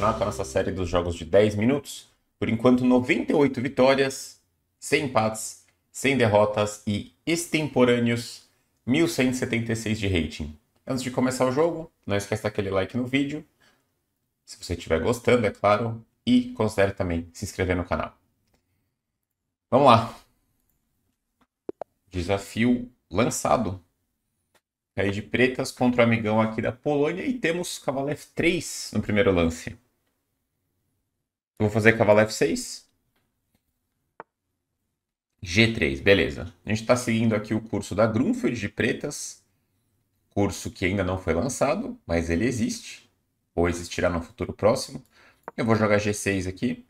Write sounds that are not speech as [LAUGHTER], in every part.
continuar com a nossa série dos jogos de 10 minutos. Por enquanto, 98 vitórias, 100 empates, 100 derrotas e extemporâneos 1176 de rating. Antes de começar o jogo, não esqueça daquele like no vídeo, se você estiver gostando, é claro, e considere também se inscrever no canal. Vamos lá. Desafio lançado. Caí de pretas contra o amigão aqui da Polônia e temos cavalo F3 no primeiro lance. Eu vou fazer cavalo F6. G3, beleza. A gente está seguindo aqui o curso da Grunfeld de Pretas, curso que ainda não foi lançado, mas ele existe, ou existirá no futuro próximo. Eu vou jogar G6 aqui,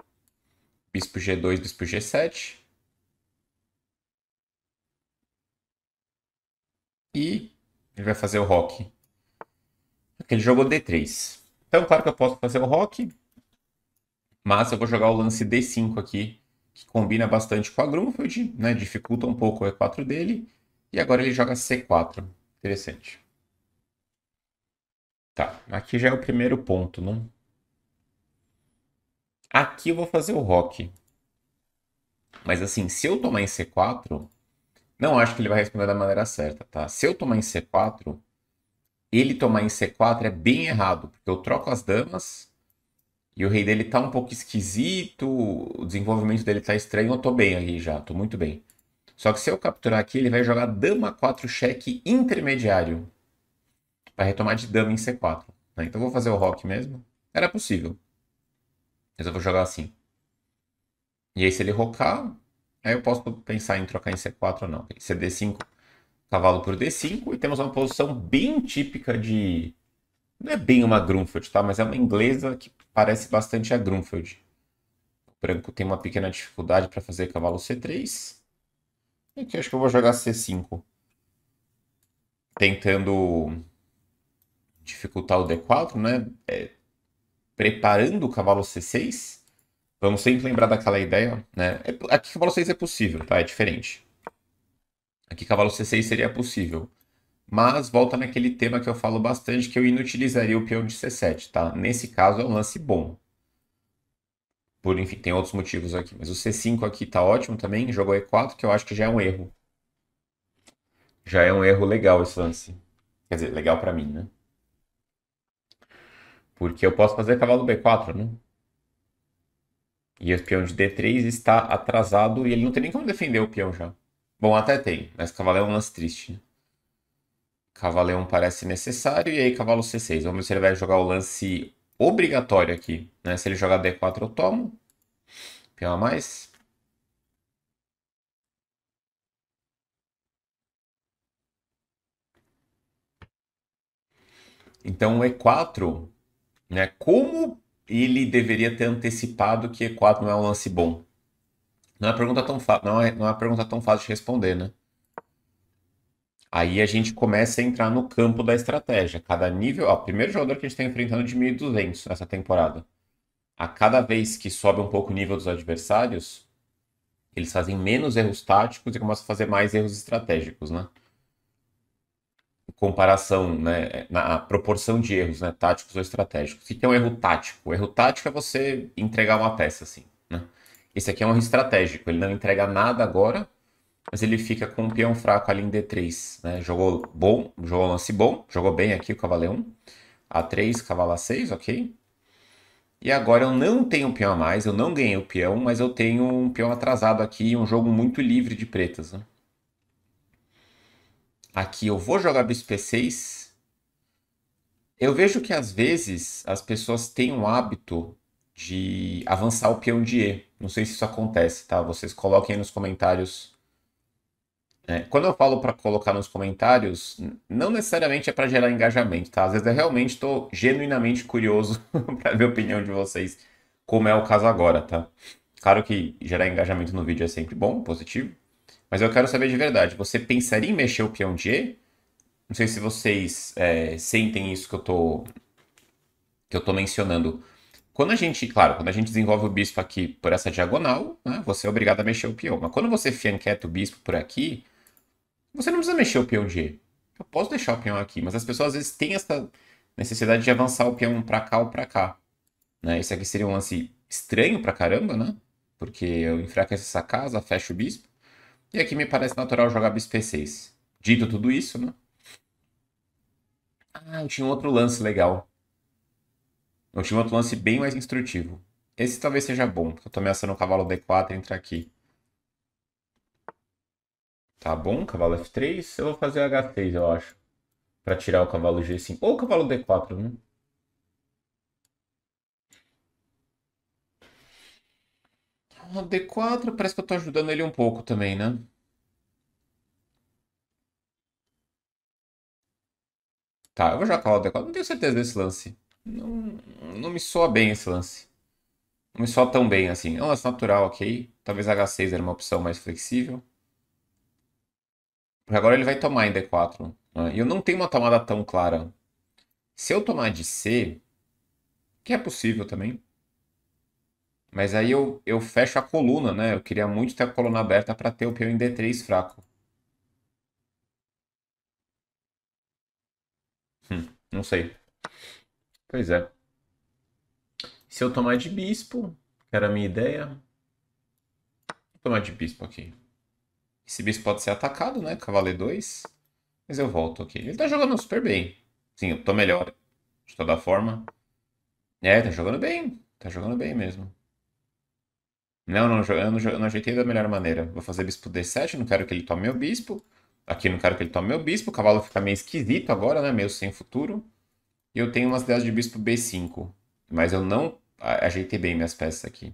bispo G2, bispo G7. E ele vai fazer o rock. Porque ele jogou D3. Então, claro que eu posso fazer o rock, mas eu vou jogar o lance D5 aqui, que combina bastante com a Grunfeld, né? Dificulta um pouco o E4 dele. E agora ele joga C4. Interessante. Tá, aqui já é o primeiro ponto, não? Né? Aqui eu vou fazer o rock. Mas assim, se eu tomar em C4, não acho que ele vai responder da maneira certa, tá? Se eu tomar em C4, ele tomar em C4 é bem errado, porque eu troco as damas e o rei dele tá um pouco esquisito, o desenvolvimento dele tá estranho, eu tô bem aí já, tô muito bem. Só que se eu capturar aqui, ele vai jogar dama 4 cheque intermediário. Pra retomar de dama em C4. Né? Então eu vou fazer o rock mesmo. Era possível. Mas eu vou jogar assim. E aí se ele rocar, aí eu posso pensar em trocar em C4 ou não. Tem que ser D5, cavalo por D5. E temos uma posição bem típica de... Não é bem uma Grunfeld, tá? Mas é uma inglesa que parece bastante a Grunfeld. O branco tem uma pequena dificuldade para fazer cavalo C3. E aqui acho que eu vou jogar C5. Tentando dificultar o D4, né? É, preparando o cavalo C6. Vamos sempre lembrar daquela ideia, né? É, aqui cavalo C6 é possível, tá? É diferente. Aqui cavalo C6 seria possível. Mas volta naquele tema que eu falo bastante, que eu inutilizaria o peão de C7, tá? Nesse caso é um lance bom. Por, enfim, tem outros motivos aqui. Mas o C5 aqui tá ótimo também, jogou E4, que eu acho que já é um erro. Já é um erro legal esse lance. Quer dizer, legal para mim, né? Porque eu posso fazer cavalo B4, né? E o peão de D3 está atrasado e ele não tem nem como defender o peão já. Bom, até tem, mas cavalo é um lance triste, né? Cavalo E1 parece necessário. E aí, cavalo C6. Vamos ver se ele vai jogar o lance obrigatório aqui. Né? Se ele jogar D4, eu tomo. Peão a mais. Então, o E4, né? como ele deveria ter antecipado que E4 não é um lance bom? Não é uma pergunta tão, fa não é, não é pergunta tão fácil de responder, né? Aí a gente começa a entrar no campo da estratégia. Cada nível, ó, o primeiro jogador que a gente está enfrentando de 1200 nessa temporada. A cada vez que sobe um pouco o nível dos adversários, eles fazem menos erros táticos e começam a fazer mais erros estratégicos, né? Comparação, né, na proporção de erros, né, táticos ou estratégicos. O que é um erro tático? O erro tático é você entregar uma peça, assim, né? Esse aqui é um erro estratégico, ele não entrega nada agora, mas ele fica com um peão fraco ali em D3. Né? Jogou bom, jogou lance bom, jogou bem aqui o cavalo 1 A3, cavalo A6, ok. E agora eu não tenho um peão a mais, eu não ganhei o peão, mas eu tenho um peão atrasado aqui, um jogo muito livre de pretas. Né? Aqui eu vou jogar bispo 6 Eu vejo que às vezes as pessoas têm um hábito de avançar o peão de E. Não sei se isso acontece, tá? Vocês coloquem aí nos comentários é, quando eu falo para colocar nos comentários, não necessariamente é para gerar engajamento, tá? Às vezes eu é realmente estou genuinamente curioso [LAUGHS] para ver a opinião de vocês, como é o caso agora, tá? Claro que gerar engajamento no vídeo é sempre bom, positivo, mas eu quero saber de verdade, você pensaria em mexer o peão de E? Não sei se vocês é, sentem isso que eu tô que eu tô mencionando. Quando a gente, claro, quando a gente desenvolve o bispo aqui por essa diagonal, né, você é obrigado a mexer o peão. Mas quando você fianqueta o bispo por aqui, você não precisa mexer o peão de E. Eu posso deixar o peão aqui, mas as pessoas às vezes têm essa necessidade de avançar o peão para cá ou para cá. Né? Esse aqui seria um lance estranho para caramba, né? Porque eu enfraqueço essa casa, fecho o bispo. E aqui me parece natural jogar bispo E6. Dito tudo isso, né? Ah, eu tinha um outro lance legal. Eu tinha um outro lance bem mais instrutivo. Esse talvez seja bom, porque eu tô ameaçando o cavalo D4 entrar aqui. Tá bom, cavalo F3. Eu vou fazer H3, eu acho. Pra tirar o cavalo G5. Ou o cavalo D4, né? O D4 parece que eu tô ajudando ele um pouco também, né? Tá, eu vou jogar cavalo D4. Não tenho certeza desse lance. Não, não me soa bem esse lance. Não me soa tão bem assim. É um lance natural, ok. Talvez H6 era uma opção mais flexível. Agora ele vai tomar em D4. Né? E eu não tenho uma tomada tão clara. Se eu tomar de C, que é possível também. Mas aí eu, eu fecho a coluna, né? Eu queria muito ter a coluna aberta para ter o peão em D3 fraco. Hum, não sei. Pois é. Se eu tomar de bispo, que era a minha ideia. Vou tomar de bispo aqui. Esse bicho pode ser atacado, né? e 2. Mas eu volto aqui. Ele tá jogando super bem. Sim, eu tô melhor. De toda forma. É, tá jogando bem. Tá jogando bem mesmo. Não, não, eu não, eu não ajeitei da melhor maneira. Vou fazer bispo D7, não quero que ele tome meu bispo. Aqui não quero que ele tome meu bispo. O cavalo fica meio esquisito agora, né? Meio sem futuro. E eu tenho umas ideias de bispo B5. Mas eu não ajeitei bem minhas peças aqui.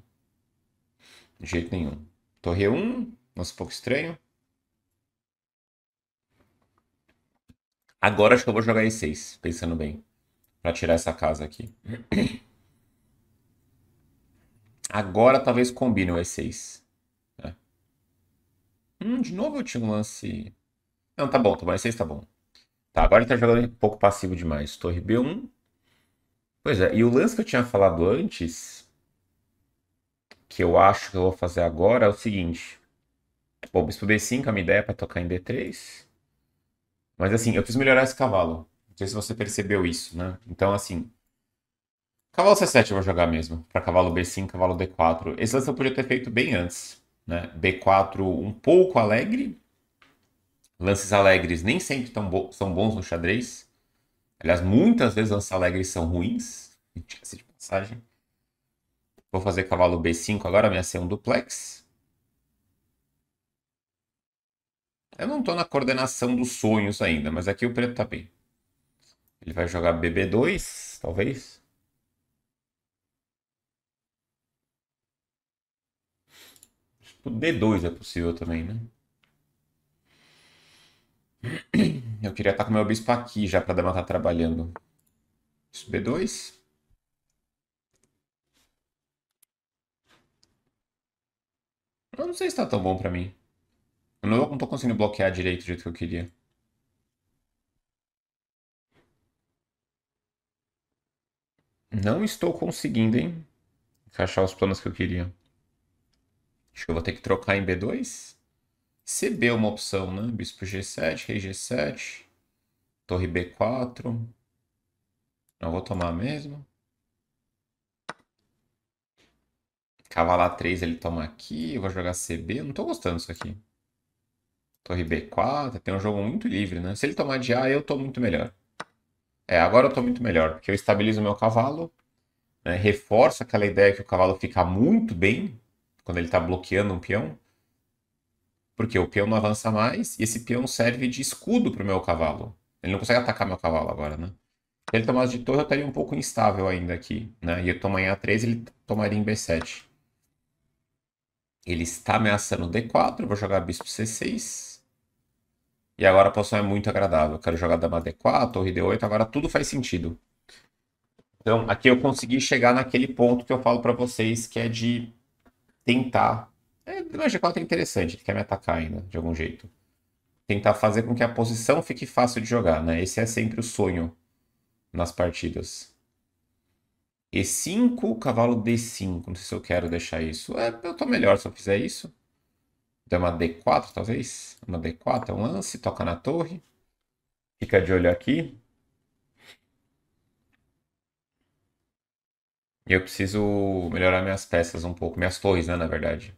De jeito nenhum. Torre 1, nossa, um pouco estranho. Agora acho que eu vou jogar E6, pensando bem. Pra tirar essa casa aqui. Agora talvez combine o E6. É. Né? Hum, de novo eu tinha um lance... Não, tá bom, tá bom. E6 tá bom. Tá, agora ele tá jogando um pouco passivo demais. Torre B1. Pois é, e o lance que eu tinha falado antes... Que eu acho que eu vou fazer agora é o seguinte. Bom, bispo B5, a é uma ideia é pra tocar em D3. Mas assim, eu quis melhorar esse cavalo. Não sei se você percebeu isso, né? Então, assim. Cavalo C7 eu vou jogar mesmo. Para cavalo B5, cavalo D4. Esse lance eu podia ter feito bem antes. Né? B4 um pouco alegre. Lances alegres nem sempre bo são bons no xadrez. Aliás, muitas vezes lances alegres são ruins. de passagem. Vou fazer cavalo B5 agora, ameacei um duplex. Eu não tô na coordenação dos sonhos ainda, mas aqui o preto tá bem. Ele vai jogar BB2, talvez. Tipo, D2 é possível também, né? Eu queria estar tá com meu bispo aqui já para dama estar tá trabalhando. Isso, B2. Eu não sei se está tão bom para mim. Eu não, não tô conseguindo bloquear direito do jeito que eu queria. Não estou conseguindo, hein? Encaixar os planos que eu queria. Acho que eu vou ter que trocar em B2. CB é uma opção, né? Bispo G7, rei G7. Torre B4. Não vou tomar mesmo. Cavalar 3 ele toma aqui. Eu vou jogar CB. não tô gostando disso aqui. Torre B4, tem um jogo muito livre, né? Se ele tomar de A, eu tô muito melhor. É, agora eu tô muito melhor, porque eu estabilizo meu cavalo, né? reforço aquela ideia que o cavalo fica muito bem quando ele tá bloqueando um peão, porque o peão não avança mais e esse peão serve de escudo pro meu cavalo. Ele não consegue atacar meu cavalo agora, né? Se ele tomasse de torre, eu estaria um pouco instável ainda aqui, né? E eu tomar em A3, ele tomaria em B7. Ele está ameaçando D4, vou jogar bispo C6. E agora a posição é muito agradável. Eu quero jogar dama D4, torre D8, agora tudo faz sentido. Então, aqui eu consegui chegar naquele ponto que eu falo para vocês, que é de tentar... É, dama G4 é interessante, ele quer me atacar ainda, de algum jeito. Tentar fazer com que a posição fique fácil de jogar, né? Esse é sempre o sonho nas partidas. E5, cavalo D5. Não sei se eu quero deixar isso. É, eu tô melhor se eu fizer isso. Dá então, é uma D4, talvez. Uma D4, é um lance, toca na torre. Fica de olho aqui. E eu preciso melhorar minhas peças um pouco. Minhas torres, né, na verdade.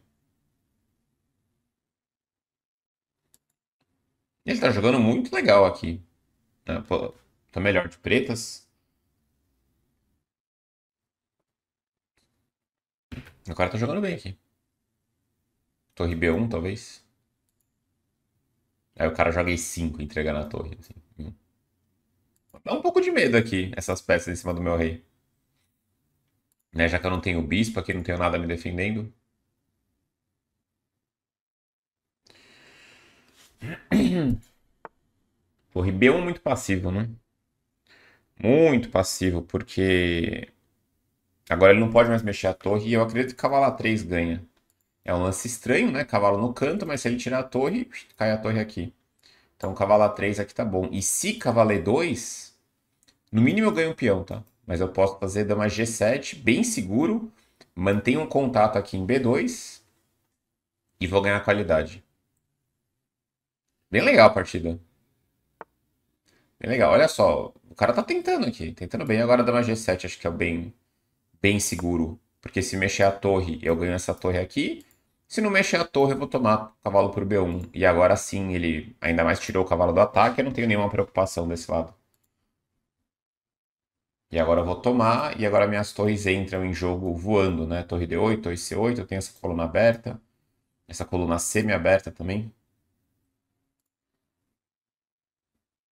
Ele tá jogando muito legal aqui. Ah, tá melhor de pretas. O cara tá jogando bem aqui. Torre B1, talvez. Aí o cara joga E5, entrega na torre. Assim. Dá um pouco de medo aqui, essas peças em cima do meu rei. Né? Já que eu não tenho bispo aqui, não tenho nada me defendendo. [CLEARS THROAT] Torre B1 é muito passivo, né? Muito passivo, porque... Agora ele não pode mais mexer a torre e eu acredito que Cavalo 3 ganha. É um lance estranho, né? Cavalo no canto, mas se ele tirar a torre, cai a torre aqui. Então cavalo A3 aqui tá bom. E se cavalo E2, no mínimo eu ganho um peão, tá? Mas eu posso fazer dama G7, bem seguro. Mantenho um contato aqui em B2. E vou ganhar qualidade. Bem legal a partida. Bem legal. Olha só, o cara tá tentando aqui. Tentando bem. Agora dama G7 acho que é bem, bem seguro. Porque se mexer a torre, eu ganho essa torre aqui. Se não mexer a torre, eu vou tomar o cavalo por B1. E agora sim, ele ainda mais tirou o cavalo do ataque, eu não tenho nenhuma preocupação desse lado. E agora eu vou tomar, e agora minhas torres entram em jogo voando, né? Torre D8, torre C8, eu tenho essa coluna aberta. Essa coluna semi-aberta também.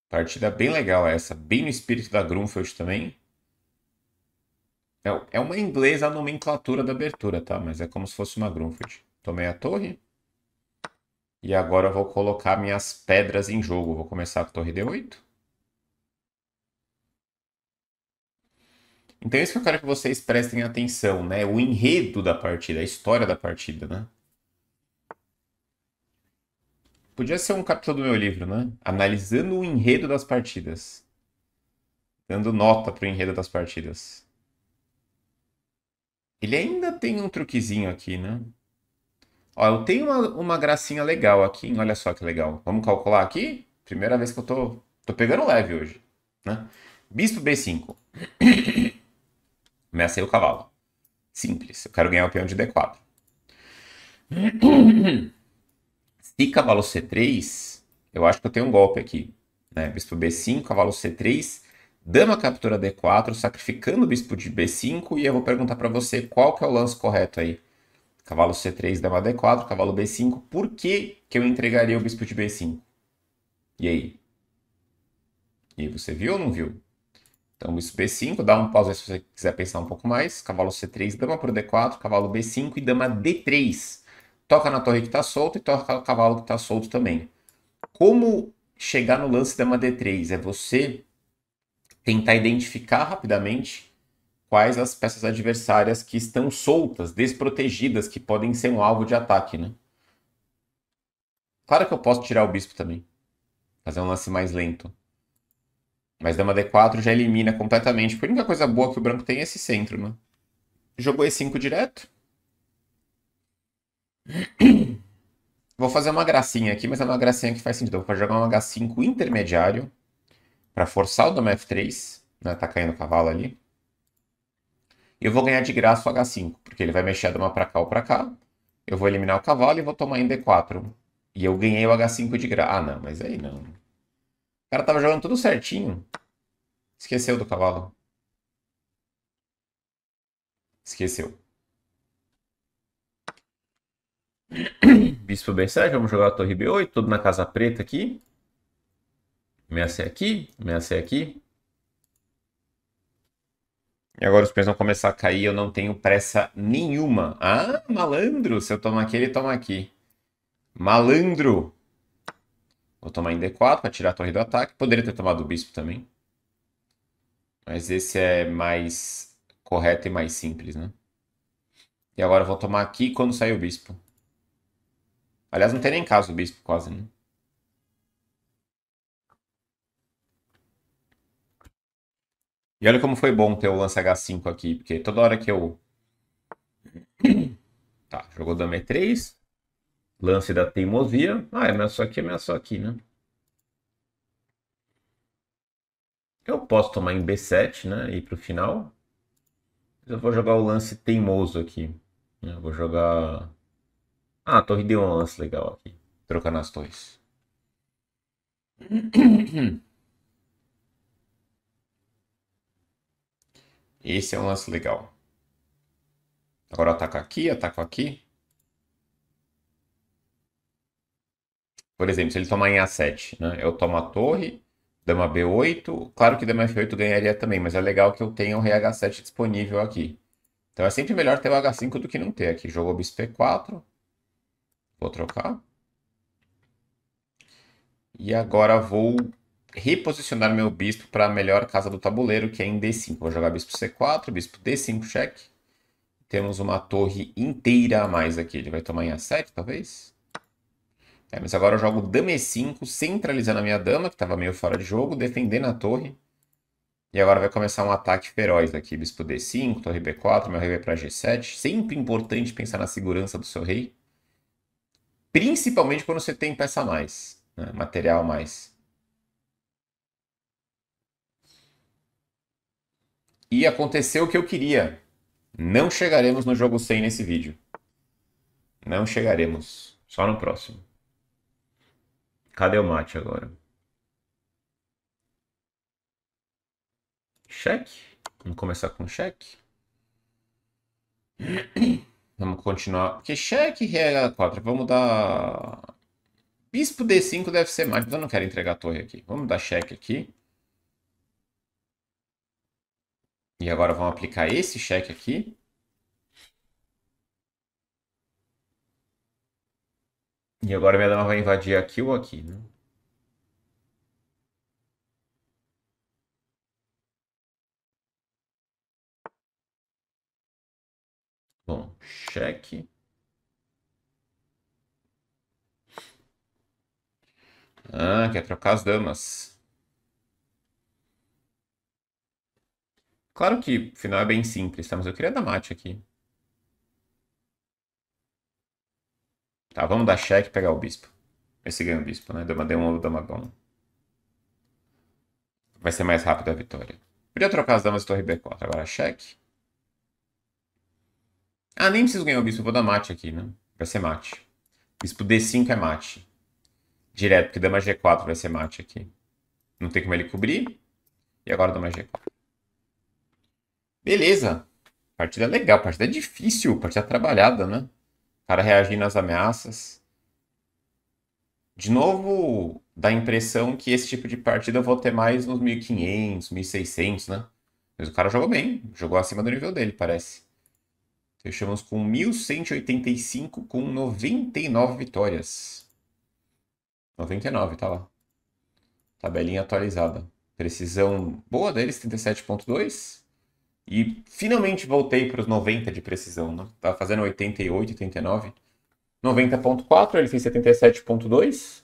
Partida bem legal essa, bem no espírito da Grunfeld também. É, é uma inglesa a nomenclatura da abertura, tá? Mas é como se fosse uma Grunfeld. Tomei a torre. E agora eu vou colocar minhas pedras em jogo. Vou começar com a torre D8. Então é isso que eu quero que vocês prestem atenção, né? O enredo da partida, a história da partida, né? Podia ser um capítulo do meu livro, né? Analisando o enredo das partidas. Dando nota pro enredo das partidas. Ele ainda tem um truquezinho aqui, né? Ó, eu tenho uma, uma gracinha legal aqui, hein? olha só que legal. Vamos calcular aqui? Primeira vez que eu tô, tô pegando leve hoje, né? Bispo B5. Ameacei [COUGHS] o cavalo. Simples, eu quero ganhar o peão de D4. [COUGHS] Se cavalo C3, eu acho que eu tenho um golpe aqui. Né? Bispo B5, cavalo C3, dama captura D4, sacrificando o bispo de B5, e eu vou perguntar para você qual que é o lance correto aí. Cavalo C3 dama D4, cavalo B5. Por que, que eu entregaria o bispo de B5? E aí? E aí, você viu ou não viu? Então, bispo B5, dá um pausa se você quiser pensar um pouco mais. Cavalo C3, dama por D4, cavalo B5 e dama D3. Toca na torre que está solta e toca no cavalo que está solto também. Como chegar no lance dama D3? É você tentar identificar rapidamente quais as peças adversárias que estão soltas, desprotegidas, que podem ser um alvo de ataque, né? Claro que eu posso tirar o bispo também. Fazer um lance mais lento. Mas dama D4 já elimina completamente. a única coisa boa que o branco tem é esse centro, né? Jogou E5 direto. [CLEARS THROAT] Vou fazer uma gracinha aqui, mas é uma gracinha que faz sentido. vou jogar um H5 intermediário para forçar o dama F3. Né? Tá caindo o cavalo ali eu vou ganhar de graça o h5, porque ele vai mexer a dama para cá ou para cá. Eu vou eliminar o cavalo e vou tomar em d4. E eu ganhei o h5 de graça. Ah, não, mas aí não. O cara tava jogando tudo certinho. Esqueceu do cavalo. Esqueceu. [COUGHS] Bispo B7, vamos jogar a torre B8, tudo na casa preta aqui. Ameacei aqui, ameacei aqui. E agora os preços vão começar a cair, eu não tenho pressa nenhuma. Ah, malandro, se eu tomar aqui, ele toma aqui. Malandro. Vou tomar em D4 para tirar a torre do ataque. Poderia ter tomado o bispo também. Mas esse é mais correto e mais simples, né? E agora eu vou tomar aqui quando sair o bispo. Aliás, não tem nem caso o bispo quase, né? E olha como foi bom ter o lance H5 aqui, porque toda hora que eu... [COUGHS] Tá, jogou dama E3. Lance da teimosia. Ah, é ameaçou aqui, é ameaçou aqui, né? Eu posso tomar em B7, né? E ir pro final. Eu vou jogar o lance teimoso aqui. Né, eu vou jogar... Ah, a torre deu um lance legal aqui. Trocando as torres. [COUGHS] Esse é um lance legal. Agora ataco aqui, ataco aqui. Por exemplo, se ele tomar em A7, né? Eu tomo a torre, dama B8. Claro que dama F8 ganharia também, mas é legal que eu tenha o um rei H7 disponível aqui. Então é sempre melhor ter o H5 do que não ter aqui. Jogou bis 4 Vou trocar. E agora vou reposicionar meu bispo para a melhor casa do tabuleiro, que é em D5. Vou jogar bispo C4, bispo D5, cheque. Temos uma torre inteira a mais aqui. Ele vai tomar em A7, talvez? É, mas agora eu jogo dama E5, centralizando a minha dama, que estava meio fora de jogo, defendendo a torre. E agora vai começar um ataque feroz aqui. Bispo D5, torre B4, meu rei vai para G7. Sempre importante pensar na segurança do seu rei. Principalmente quando você tem peça a mais, né? material a mais. E aconteceu o que eu queria. Não chegaremos no jogo 100 nesse vídeo. Não chegaremos. Só no próximo. Cadê o mate agora? Cheque. Vamos começar com cheque. [CLEARS THROAT] Vamos continuar. Porque cheque é regra 4. Vamos dar. Bispo D5 deve ser mais, mas eu não quero entregar a torre aqui. Vamos dar cheque aqui. E agora vamos aplicar esse cheque aqui. E agora minha dama vai invadir aqui ou aqui, né? Bom, cheque. Ah, quer trocar as damas. Claro que o final é bem simples, tá? Mas eu queria dar mate aqui. Tá, vamos dar cheque e pegar o bispo. Esse ganha o bispo, né? Dama D1 ou dama G1. Vai ser mais rápido a vitória. Podia trocar as damas e torre B4. Agora cheque. Ah, nem preciso ganhar o bispo. Vou dar mate aqui, né? Vai ser mate. Bispo D5 é mate. Direto, porque dama G4 vai ser mate aqui. Não tem como ele cobrir. E agora dama G4. Beleza. Partida legal, partida difícil, partida trabalhada, né? O cara reagindo às ameaças. De novo, dá a impressão que esse tipo de partida eu vou ter mais nos 1500, 1600, né? Mas o cara jogou bem, jogou acima do nível dele, parece. Fechamos com 1185 com 99 vitórias. 99, tá lá. Tabelinha atualizada. Precisão boa deles, 37.2. E finalmente voltei para os 90 de precisão, né? Tava fazendo 88, 89. 90.4, ele fez 77.2.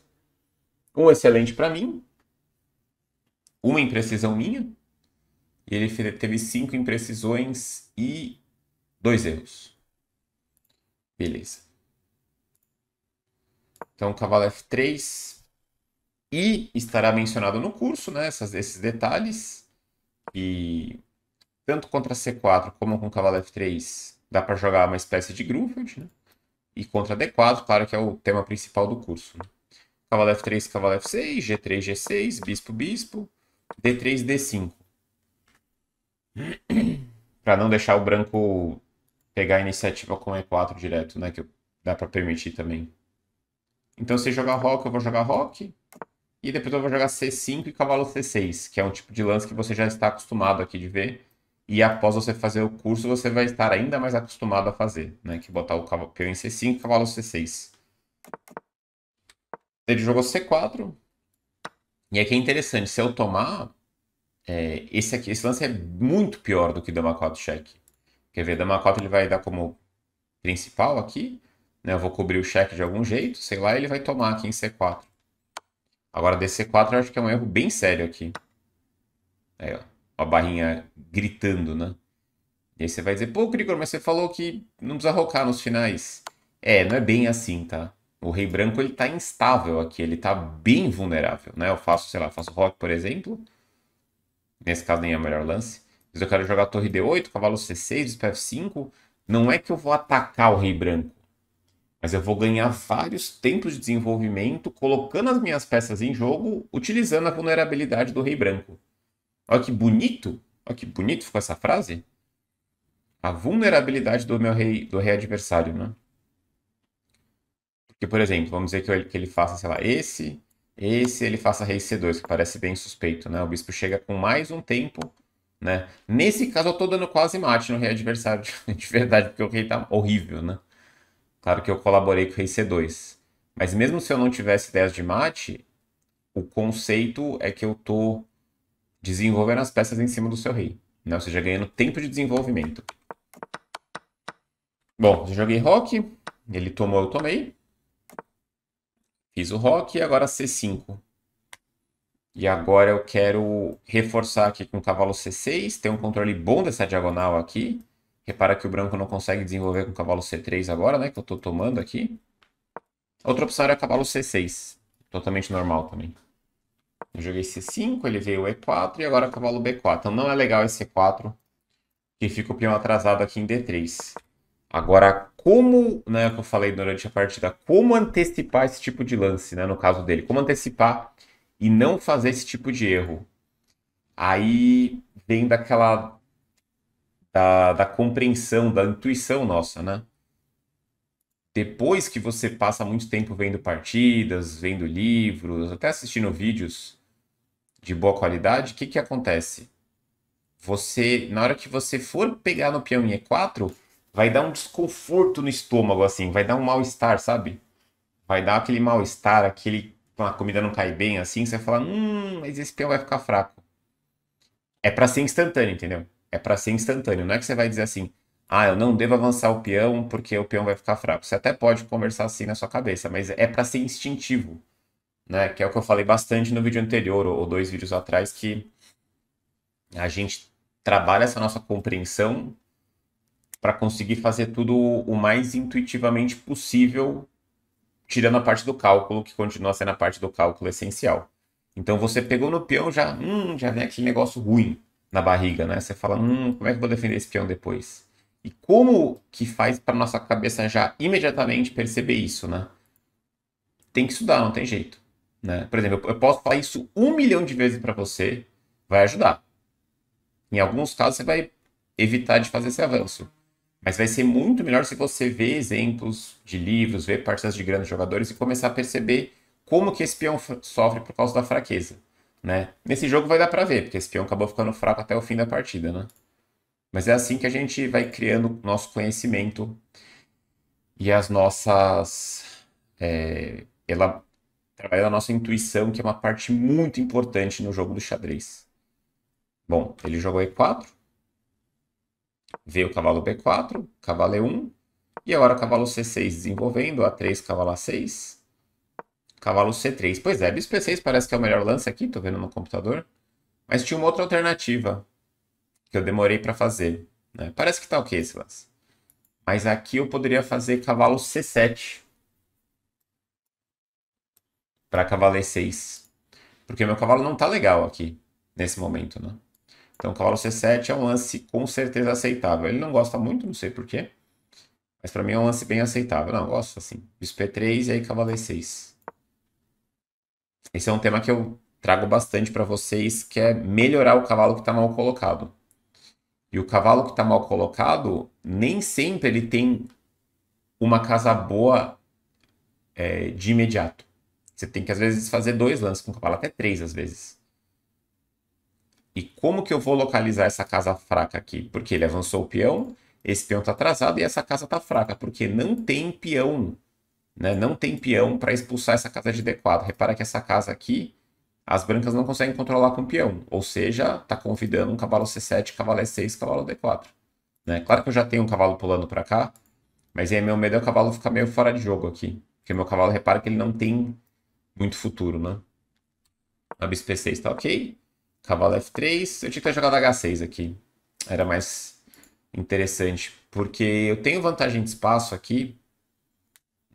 Um excelente para mim. Uma imprecisão minha. E ele teve cinco imprecisões e dois erros. Beleza. Então, cavalo F3. E estará mencionado no curso, né? Essas, esses detalhes. E tanto contra C4 como com cavalo F3, dá para jogar uma espécie de Grunfeld, né? E contra D4, claro que é o tema principal do curso. Cavalo F3, cavalo F6, G3, G6, bispo, bispo, D3, D5. para não deixar o branco pegar a iniciativa com E4 direto, né? Que dá para permitir também. Então, se jogar rock, eu vou jogar rock. E depois eu vou jogar C5 e cavalo C6, que é um tipo de lance que você já está acostumado aqui de ver e após você fazer o curso, você vai estar ainda mais acostumado a fazer, né? Que botar o cavalo peão em C5 cavalo C6. Ele jogou C4. E aqui é interessante, se eu tomar, é, esse, aqui, esse lance é muito pior do que dama 4 cheque. Quer ver, dama 4 ele vai dar como principal aqui, né? Eu vou cobrir o cheque de algum jeito, sei lá, ele vai tomar aqui em C4. Agora, dc 4 eu acho que é um erro bem sério aqui. Aí, ó a barrinha gritando, né? E aí você vai dizer, pô, Grigor, mas você falou que não precisa rocar nos finais. É, não é bem assim, tá? O rei branco, ele tá instável aqui, ele tá bem vulnerável, né? Eu faço, sei lá, faço rock, por exemplo. Nesse caso nem é o melhor lance. Mas eu quero jogar torre D8, cavalo C6, bispo F5. Não é que eu vou atacar o rei branco. Mas eu vou ganhar vários tempos de desenvolvimento, colocando as minhas peças em jogo, utilizando a vulnerabilidade do rei branco. Olha que bonito. Olha que bonito ficou essa frase. A vulnerabilidade do meu rei, do rei adversário, né? Porque, por exemplo, vamos dizer que ele, que ele faça, sei lá, esse, esse ele faça rei c2, que parece bem suspeito, né? O bispo chega com mais um tempo, né? Nesse caso eu tô dando quase mate no rei adversário [LAUGHS] de verdade, porque o rei tá horrível, né? Claro que eu colaborei com o rei c2. Mas mesmo se eu não tivesse ideias de mate, o conceito é que eu tô desenvolvendo as peças em cima do seu rei. Né? Ou seja, ganhando tempo de desenvolvimento. Bom, eu joguei rock, ele tomou, eu tomei. Fiz o rock e agora C5. E agora eu quero reforçar aqui com o cavalo C6, ter um controle bom dessa diagonal aqui. Repara que o branco não consegue desenvolver com o cavalo C3 agora, né? Que eu estou tomando aqui. Outra opção era cavalo C6. Totalmente normal também. Eu joguei C5, ele veio E4 e agora cavalo B4. Então não é legal esse C4, que fica o peão atrasado aqui em D3. Agora, como, né, que eu falei durante a partida, como antecipar esse tipo de lance, né, no caso dele? Como antecipar e não fazer esse tipo de erro? Aí vem daquela da, da, compreensão, da intuição nossa, né? Depois que você passa muito tempo vendo partidas, vendo livros, até assistindo vídeos, de boa qualidade, o que, que acontece? Você, na hora que você for pegar no peão em E4, vai dar um desconforto no estômago, assim, vai dar um mal-estar, sabe? Vai dar aquele mal-estar, aquele. A comida não cai bem assim, você fala, hum, mas esse peão vai ficar fraco. É para ser instantâneo, entendeu? É para ser instantâneo. Não é que você vai dizer assim, ah, eu não devo avançar o peão porque o peão vai ficar fraco. Você até pode conversar assim na sua cabeça, mas é para ser instintivo né? Que é o que eu falei bastante no vídeo anterior, ou dois vídeos atrás, que a gente trabalha essa nossa compreensão para conseguir fazer tudo o mais intuitivamente possível, tirando a parte do cálculo, que continua sendo a parte do cálculo essencial. Então você pegou no peão, já, hum, já vem aquele negócio ruim na barriga, né? Você fala, hum, como é que eu vou defender esse peão depois? E como que faz para nossa cabeça já imediatamente perceber isso, né? Tem que estudar, não tem jeito. Né? Por exemplo, eu posso falar isso um milhão de vezes para você, vai ajudar. Em alguns casos, você vai evitar de fazer esse avanço. Mas vai ser muito melhor se você ver exemplos de livros, ver partidas de grandes jogadores e começar a perceber como que esse peão sofre por causa da fraqueza. Né? Nesse jogo vai dar para ver, porque esse peão acabou ficando fraco até o fim da partida. Né? Mas é assim que a gente vai criando nosso conhecimento e as nossas é, ela, trabalhando a nossa intuição, que é uma parte muito importante no jogo do xadrez. Bom, ele jogou E4, veio o cavalo B4, cavalo E1, e agora cavalo C6 desenvolvendo, A3, cavalo A6, cavalo C3. Pois é, bispo c 6 parece que é o melhor lance aqui, tô vendo no computador, mas tinha uma outra alternativa que eu demorei para fazer. Né? Parece que tá ok esse lance. Mas aqui eu poderia fazer cavalo C7, para cavalo 6 Porque meu cavalo não está legal aqui, nesse momento, né? Então, cavalo C7 é um lance com certeza aceitável. Ele não gosta muito, não sei porquê. Mas para mim é um lance bem aceitável. Não, eu gosto assim. Bispo E3 e aí cavalo E6. Esse é um tema que eu trago bastante para vocês, que é melhorar o cavalo que está mal colocado. E o cavalo que está mal colocado, nem sempre ele tem uma casa boa é, de imediato. Você tem que, às vezes, fazer dois lances com o cavalo, até três, às vezes. E como que eu vou localizar essa casa fraca aqui? Porque ele avançou o peão, esse peão está atrasado e essa casa está fraca, porque não tem peão. Né? Não tem peão para expulsar essa casa de D4. Repara que essa casa aqui, as brancas não conseguem controlar com peão. Ou seja, está convidando um cavalo C7, cavalo E6, cavalo D4. Né? Claro que eu já tenho um cavalo pulando para cá, mas aí meu medo é o cavalo ficar meio fora de jogo aqui. Porque meu cavalo, repara que ele não tem muito futuro, né? Hub P6 tá ok. Cavalo F3. Eu tinha que ter jogado H6 aqui. Era mais interessante. Porque eu tenho vantagem de espaço aqui.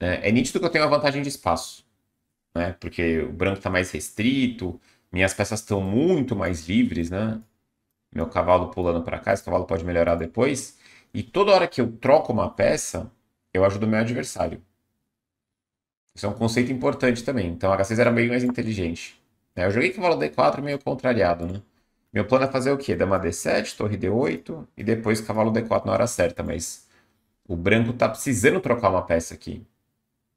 Né? É nítido que eu tenho uma vantagem de espaço. Né? Porque o branco tá mais restrito. Minhas peças estão muito mais livres, né? Meu cavalo pulando para cá. Esse cavalo pode melhorar depois. E toda hora que eu troco uma peça, eu ajudo meu adversário. Isso é um conceito importante também. Então a H6 era meio mais inteligente. Né? Eu joguei cavalo D4 meio contrariado, né? Meu plano é fazer o quê? Dama D7, torre D8 e depois cavalo D4 na hora certa, mas o branco tá precisando trocar uma peça aqui.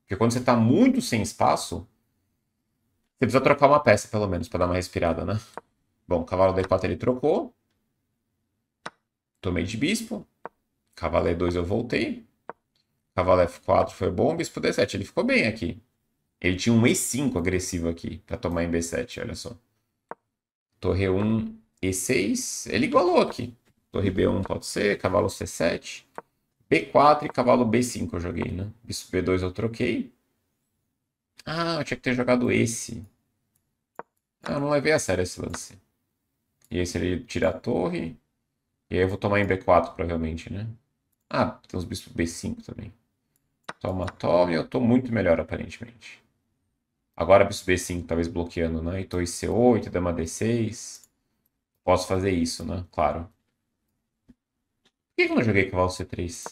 Porque quando você tá muito sem espaço, você precisa trocar uma peça, pelo menos, para dar uma respirada, né? Bom, cavalo D4 ele trocou. Tomei de bispo. Cavalo E2 eu voltei. Cavalo F4 foi bom, bispo D7. Ele ficou bem aqui. Ele tinha um E5 agressivo aqui para tomar em B7, olha só. Torre 1, E6. Ele igualou aqui. Torre B1 pode ser, cavalo C7. B4 e cavalo B5 eu joguei, né? Bispo B2 eu troquei. Ah, eu tinha que ter jogado esse. Ah, eu não levei a sério esse lance. E esse ele tira a torre. E aí eu vou tomar em B4, provavelmente, né? Ah, tem uns bispos B5 também. Toma, toma. Eu tô muito melhor, aparentemente. Agora bispo B5, talvez tá bloqueando, né? E em C8, dama D6. Posso fazer isso, né? Claro. Por que eu não joguei cavalo C3?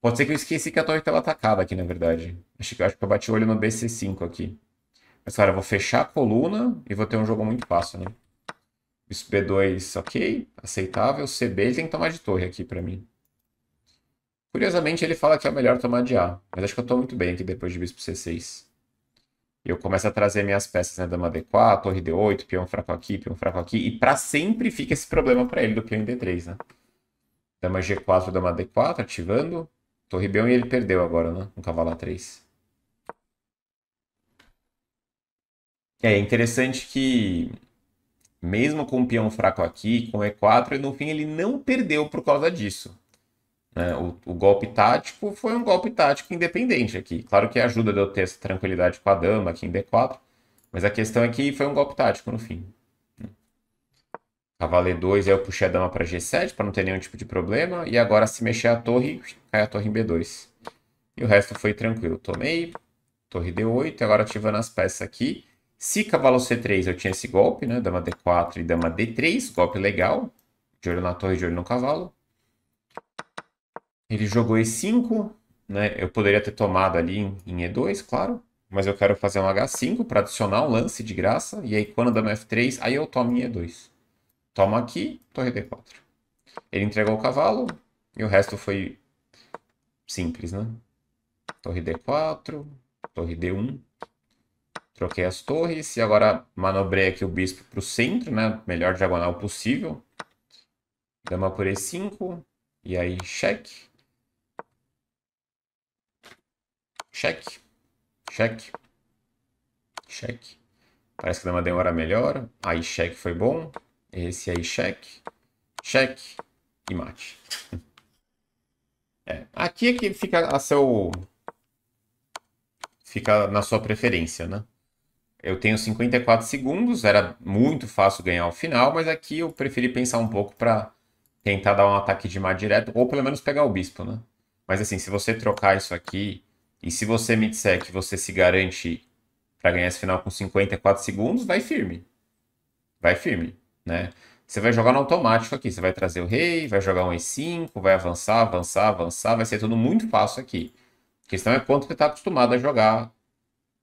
Pode ser que eu esqueci que a torre tava atacada aqui, na verdade. Acho que, acho que eu bati o olho no BC5 aqui. Mas, cara, eu vou fechar a coluna e vou ter um jogo muito fácil, né? Bispo B2, ok. Aceitável. CB, ele tem que tomar de torre aqui pra mim. Curiosamente, ele fala que é o melhor tomar de A, mas acho que eu estou muito bem aqui depois de bispo C6. E eu começo a trazer minhas peças, né? Dama D4, torre D8, peão fraco aqui, peão fraco aqui. E para sempre fica esse problema para ele do peão em D3, né? Dama G4, dama D4, ativando. Torre B1 e ele perdeu agora, né? Um cavalo A3. É interessante que, mesmo com o peão fraco aqui, com E4, no fim ele não perdeu por causa disso. Né? O, o, golpe tático foi um golpe tático independente aqui. Claro que ajuda de eu ter essa tranquilidade com a dama aqui em D4, mas a questão é que foi um golpe tático no fim. Cavaleiro 2, aí eu puxei a dama para G7 para não ter nenhum tipo de problema. E agora se mexer a torre, cai a torre em B2. E o resto foi tranquilo. Tomei, torre D8, agora ativando as peças aqui. Se cavalo C3 eu tinha esse golpe, né? Dama D4 e dama D3, golpe legal. De olho na torre, de olho no cavalo. Ele jogou E5, né? Eu poderia ter tomado ali em, E2, claro. Mas eu quero fazer um H5 para adicionar um lance de graça. E aí, quando dama F3, aí eu tomo em E2. Toma aqui, torre D4. Ele entregou o cavalo e o resto foi simples, né? Torre D4, torre D1. Troquei as torres e agora manobrei aqui o bispo para o centro, né? Melhor diagonal possível. Dama por E5. E aí, cheque. Cheque. Cheque. Cheque. Parece que dá uma demora melhor. Aí cheque foi bom. Esse aí cheque. Cheque. E mate. [LAUGHS] É. Aqui é que fica a seu... Fica na sua preferência, né? Eu tenho 54 segundos, era muito fácil ganhar o final, mas aqui eu preferi pensar um pouco para tentar dar um ataque de mate direto, ou pelo menos pegar o bispo, né? Mas assim, se você trocar isso aqui e se você me disser que você se garante para ganhar esse final com 54 segundos, vai firme. Vai firme, né? Você vai jogar no automático aqui. Você vai trazer o rei, vai jogar um e5, vai avançar, avançar, avançar. Vai ser tudo muito fácil aqui. A questão é quanto você está acostumado a jogar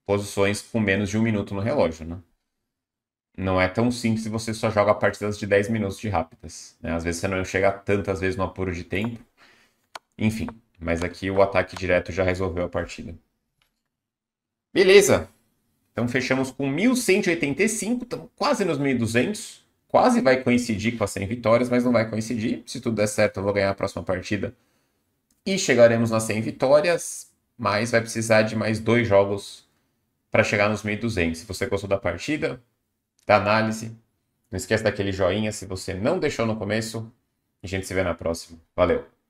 posições com menos de um minuto no relógio, né? Não é tão simples se você só joga partidas de 10 minutos de rápidas. Né? Às vezes você não chega tantas vezes no apuro de tempo. Enfim, mas aqui o ataque direto já resolveu a partida. Beleza. Então fechamos com 1.185, estamos quase nos 1.200. Quase vai coincidir com as 100 vitórias, mas não vai coincidir. Se tudo der certo, eu vou ganhar a próxima partida. E chegaremos nas 100 vitórias, mas vai precisar de mais dois jogos para chegar nos 1.200. Se você gostou da partida, da análise, não esquece daquele joinha se você não deixou no começo. A gente se vê na próxima. Valeu!